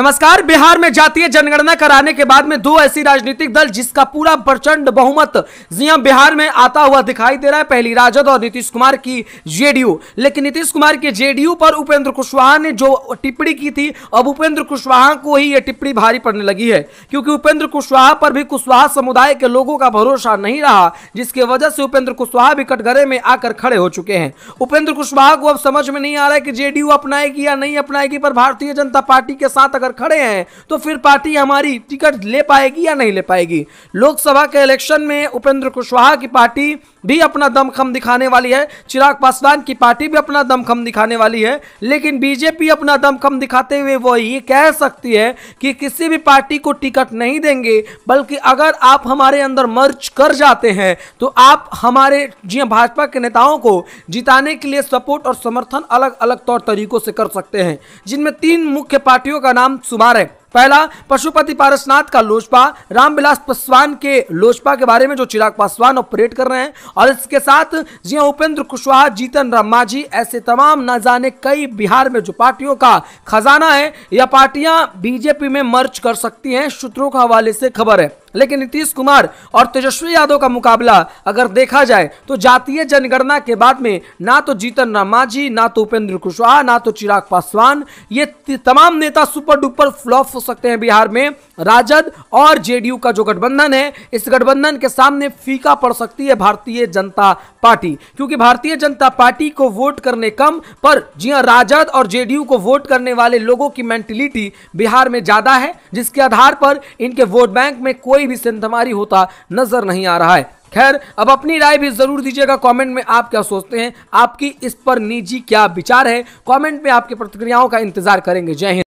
नमस्कार बिहार में जातीय जनगणना कराने के बाद में दो ऐसी राजनीतिक दल जिसका पूरा प्रचंड बहुमत जिया बिहार में आता हुआ दिखाई दे रहा है पहली राजद और नीतीश कुमार की जेडीयू लेकिन नीतीश कुमार के जेडीयू पर उपेंद्र कुशवाहा ने जो टिप्पणी की थी अब उपेंद्र कुशवाहा को ही यह टिप्पणी भारी पड़ने लगी है क्योंकि उपेंद्र कुशवाहा पर भी कुशवाहा समुदाय के लोगों का भरोसा नहीं रहा जिसकी वजह से उपेंद्र कुशवाहा भी कटघरे में आकर खड़े हो चुके हैं उपेंद्र कुशवाहा को अब समझ में नहीं आ रहा है कि जेडीयू अपनाएगी या नहीं अपनाएगी पर भारतीय जनता पार्टी के साथ अगर अगर खड़े हैं तो फिर पार्टी हमारी टिकट ले पाएगी या नहीं ले पाएगी लोकसभा के इलेक्शन में उपेंद्र कुशवाहा की पार्टी भी अपना दमखम दिखाने वाली है चिराग पासवान की पार्टी भी अपना दमखम दिखाने वाली है लेकिन बीजेपी अपना दमखम दिखाते हुए वो ये कह सकती है कि किसी भी पार्टी को टिकट नहीं देंगे बल्कि अगर आप हमारे अंदर मर्ज कर जाते हैं तो आप हमारे जी भाजपा के नेताओं को जिताने के लिए सपोर्ट और समर्थन अलग अलग तौर तरीकों से कर सकते हैं जिनमें तीन मुख्य पार्टियों का नाम शुमार है पहला पशुपति पारसनाथ का लोजपा रामविलास पासवान के लोजपा के बारे में जो चिराग पासवान ऑपरेट कर रहे हैं और इसके साथ जी उपेंद्र कुशवाहा जीतन राम मांझी ऐसे तमाम ना जाने कई बिहार में जो पार्टियों का खजाना है यह पार्टियां बीजेपी में मर्च कर सकती हैं सूत्रों के हवाले से खबर है लेकिन नीतीश कुमार और तेजस्वी यादव का मुकाबला अगर देखा जाए तो जातीय जनगणना के बाद में ना तो जीतन राम मांझी ना तो उपेंद्र कुशवाहा ना तो चिराग पासवान ये तमाम नेता सुपर डुपर फ्लॉप हो सकते हैं बिहार में राजद और जेडीयू का जो गठबंधन है इस गठबंधन के सामने फीका पड़ सकती है भारतीय जनता पार्टी क्योंकि भारतीय जनता पार्टी को वोट करने कम पर जी हाँ राजद और जेडीयू को वोट करने वाले लोगों की मेंटिलिटी बिहार में ज्यादा है जिसके आधार पर इनके वोट बैंक में कोई भी सेंधमारी होता नजर नहीं आ रहा है खैर अब अपनी राय भी ज़रूर दीजिएगा कमेंट में आप क्या सोचते हैं आपकी इस पर निजी क्या विचार है कमेंट में आपकी प्रतिक्रियाओं का इंतजार करेंगे जय हिंद